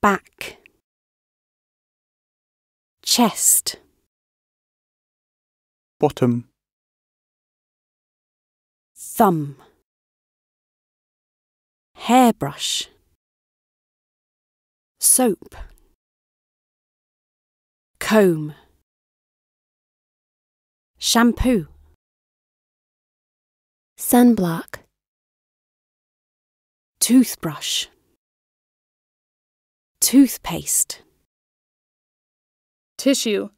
back, chest, bottom, thumb, hairbrush, soap, comb, shampoo, sunblock, toothbrush. Toothpaste. Tissue.